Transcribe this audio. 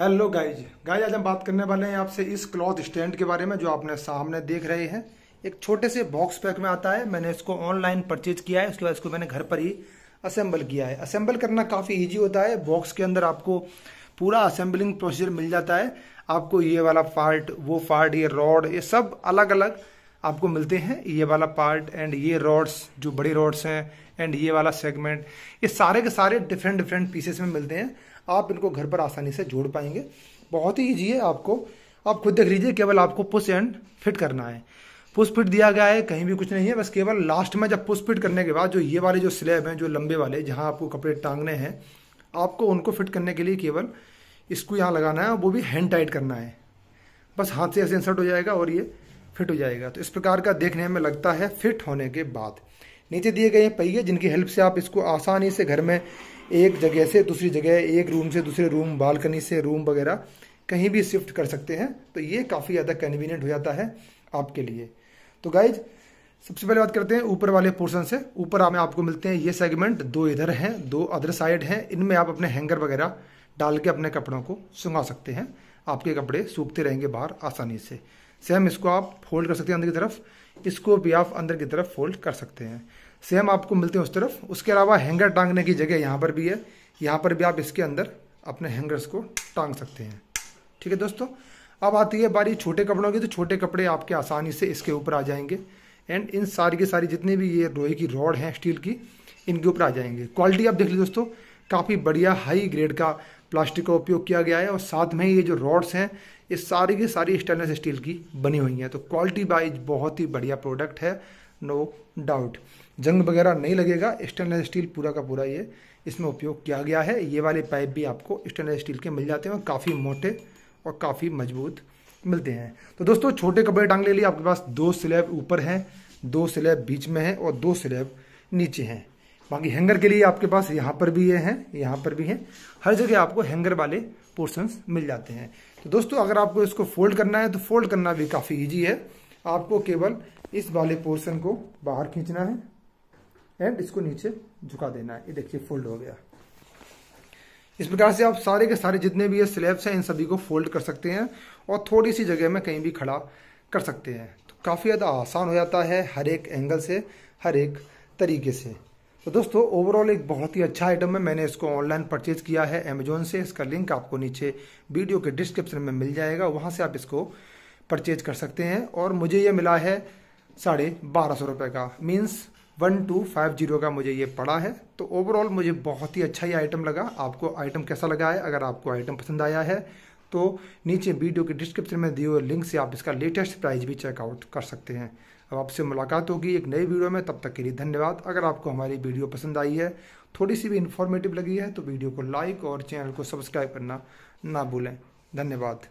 hello guys guys आज हम बात करने वाले हैं आपसे इस क्लॉथ स्टैंड के बारे में जो आपने सामने देख रहे हैं एक छोटे से बॉक्स पैक में आता है मैंने इसको ऑनलाइन परचेज किया है उसके बाद इसको मैंने घर पर ही असेंबल किया है असेंबल करना काफ़ी ईजी होता है बॉक्स के अंदर आपको पूरा असेंबलिंग प्रोसीजर मिल जाता है आपको ये वाला पार्ट वो पार्ट ये रॉड ये सब अलग अलग आपको मिलते हैं ये वाला पार्ट एंड ये रॉड्स जो बड़े रॉड्स हैं एंड ये वाला सेगमेंट ये सारे के सारे डिफरेंट डिफरेंट पीसेस में मिलते हैं आप इनको घर पर आसानी से जोड़ पाएंगे बहुत ही ईजी है आपको आप खुद देख लीजिए केवल आपको पुश एंड फिट करना है पुश फिट दिया गया है कहीं भी कुछ नहीं है बस केवल लास्ट में जब पुश फिट करने के बाद जो ये वाले जो स्लैब हैं जो लंबे वाले जहाँ आपको कपड़े टांगने हैं आपको उनको फिट करने के लिए केवल इसको यहाँ लगाना है और वो भी हैंड टाइट करना है बस हाथ से ऐसे इंसर्ट हो जाएगा और ये फिट हो जाएगा तो इस प्रकार का देखने में लगता है फिट होने के बाद नीचे दिए गए पहिए जिनकी हेल्प से आप इसको आसानी से घर में एक जगह से दूसरी जगह एक रूम से दूसरे रूम बालकनी से रूम वगैरह कहीं भी शिफ्ट कर सकते हैं तो ये काफ़ी ज़्यादा कन्वीनियंट हो जाता है आपके लिए तो गाइज सबसे पहले बात करते हैं ऊपर वाले पोर्शन से ऊपर हमें आपको मिलते हैं ये सेगमेंट दो इधर हैं दो अदर साइड हैं इनमें आप अपने हैंगर वगैरह डाल के अपने कपड़ों को सुंगा सकते हैं आपके कपड़े सूखते रहेंगे बाहर आसानी से सेम इसको आप फोल्ड कर सकते हैं अंदर की तरफ इसको भी आप अंदर की तरफ फोल्ड कर सकते हैं सेम आपको मिलते हैं उस तरफ उसके अलावा हैंगर टांगने की जगह यहाँ पर भी है यहाँ पर भी आप इसके अंदर अपने हैंगर्स को टांग सकते हैं ठीक है दोस्तों अब आती है बारी छोटे कपड़ों की तो छोटे कपड़े आपके आसानी से इसके ऊपर आ जाएंगे एंड इन सारी की सारी जितनी भी ये रोहे की रॉड हैं स्टील की इनके ऊपर आ जाएंगे क्वालिटी आप देख लीजिए दोस्तों काफ़ी बढ़िया हाई ग्रेड का प्लास्टिक का उपयोग किया गया है और साथ में ये जो रॉड्स हैं ये सारी की सारी स्टेनलेस स्टील की बनी हुई हैं तो क्वालिटी वाइज बहुत ही बढ़िया प्रोडक्ट है नो डाउट जंग वगैरह नहीं लगेगा स्टेनलेस स्टील पूरा का पूरा ये इसमें उपयोग किया गया है ये वाले पाइप भी आपको स्टेनलेस स्टील के मिल जाते हैं और काफ़ी मोटे और काफ़ी मजबूत मिलते हैं तो दोस्तों छोटे कपड़े टांग ले लिए आपके पास दो स्लेब ऊपर हैं दो स्लेब बीच में हैं और दो स्लेब नीचे हैं बाकी हैंगर के लिए आपके पास यहाँ पर भी ये है यहाँ पर भी है हर जगह आपको हैंगर वाले पोर्सन मिल जाते हैं तो दोस्तों अगर आपको इसको फोल्ड करना है तो फोल्ड करना भी काफ़ी ईजी है आपको केवल इस वाले पोर्सन को बाहर खींचना है एंड इसको नीचे झुका देना है ये देखिए फोल्ड हो गया इस प्रकार से आप सारे के सारे जितने भी ये स्लैब्स हैं इन सभी को फोल्ड कर सकते हैं और थोड़ी सी जगह में कहीं भी खड़ा कर सकते हैं तो काफ़ी ज़्यादा आसान हो जाता है हर एक एंगल से हर एक तरीके से तो दोस्तों ओवरऑल एक बहुत ही अच्छा आइटम है मैंने इसको ऑनलाइन परचेज किया है अमेजोन से इसका लिंक आपको नीचे वीडियो के डिस्क्रिप्शन में मिल जाएगा वहाँ से आप इसको परचेज कर सकते हैं और मुझे ये मिला है साढ़े बारह सौ रुपये का means one two five zero का मुझे ये पड़ा है तो ओवरऑल मुझे बहुत ही अच्छा ये आइटम लगा आपको आइटम कैसा लगा है अगर आपको आइटम पसंद आया है तो नीचे वीडियो के डिस्क्रिप्शन में दिए हुए लिंक से आप इसका लेटेस्ट प्राइस भी चेकआउट कर सकते हैं अब आपसे मुलाकात होगी एक नई वीडियो में तब तक के लिए धन्यवाद अगर आपको हमारी वीडियो पसंद आई है थोड़ी सी भी इन्फॉर्मेटिव लगी है तो वीडियो को लाइक और चैनल को सब्सक्राइब करना ना भूलें धन्यवाद